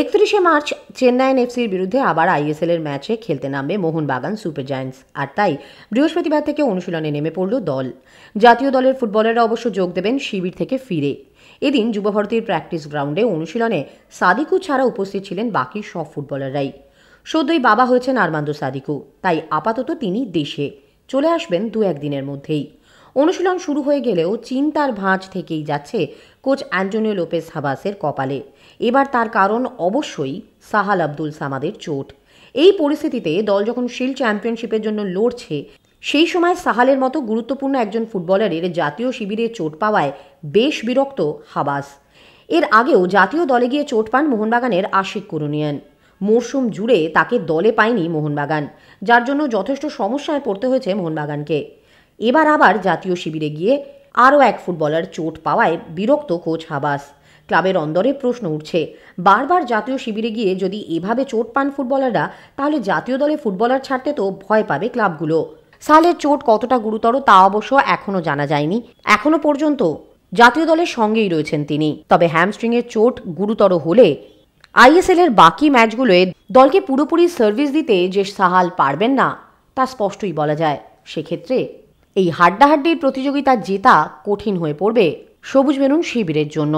একত্রিশে মার্চ চেন্নাইন এফসির বিরুদ্ধে আবার আইএসএল এর ম্যাচে খেলতে নামবে মোহনবাগান সুপার জায়ান্টস আর তাই বৃহস্পতিবার থেকে অনুশীলনে নেমে পড়ল দল জাতীয় দলের ফুটবলাররা অবশ্য যোগ দেবেন শিবির থেকে ফিরে এদিন যুবভারতীর প্র্যাকটিস গ্রাউন্ডে অনুশীলনে সাদিকু ছাড়া উপস্থিত ছিলেন বাকি সব ফুটবলাররাই সদ্যই বাবা হয়েছেন আরমান্দ সাদিকু তাই আপাতত তিনি দেশে চলে আসবেন দু একদিনের মধ্যেই অনুশীলন শুরু হয়ে গেলেও চিন্তার ভাঁজ থেকেই যাচ্ছে কোচ অ্যান্টনিও লোপেস হাবাসের কপালে এবার তার কারণ অবশ্যই সাহাল আব্দুল সামাদের চোট এই পরিস্থিতিতে দল যখন শিল চ্যাম্পিয়নশিপের জন্য লড়ছে সেই সময় সাহালের মতো গুরুত্বপূর্ণ একজন ফুটবলারের জাতীয় শিবিরে চোট পাওয়ায় বেশ বিরক্ত হাবাস এর আগেও জাতীয় দলে গিয়ে চোট পান মোহনবাগানের আশিক করুনিয়ান মরশুম জুড়ে তাকে দলে পায়নি মোহনবাগান যার জন্য যথেষ্ট সমস্যায় পড়তে হয়েছে মোহনবাগানকে এবার আবার জাতীয় শিবিরে গিয়ে আরও এক ফুটবলার চোট পাওয়ায় বিরক্ত কোচ হাবাস ক্লাবের অন্দরে প্রশ্ন উঠছে বারবার জাতীয় শিবিরে গিয়ে যদি এভাবে চোট পান ফুটবলাররা তাহলে জাতীয় দলে ফুটবলার ছাড়তে তো ভয় পাবে ক্লাবগুলো সালের চোট কতটা গুরুতর তা অবশ্য এখনও জানা যায়নি এখনো পর্যন্ত জাতীয় দলের সঙ্গেই রয়েছেন তিনি তবে হ্যামস্ট্রিংয়ের চোট গুরুতর হলে আইএসএল এর বাকি ম্যাচগুলোয় দলকে পুরোপুরি সার্ভিস দিতে যে সাহাল পারবেন না তা স্পষ্টই বলা যায় সেক্ষেত্রে এই হাড্ডাহাড্ডির প্রতিযোগিতা জেতা কঠিন হয়ে পড়বে সবুজ বেরুন শিবিরের জন্য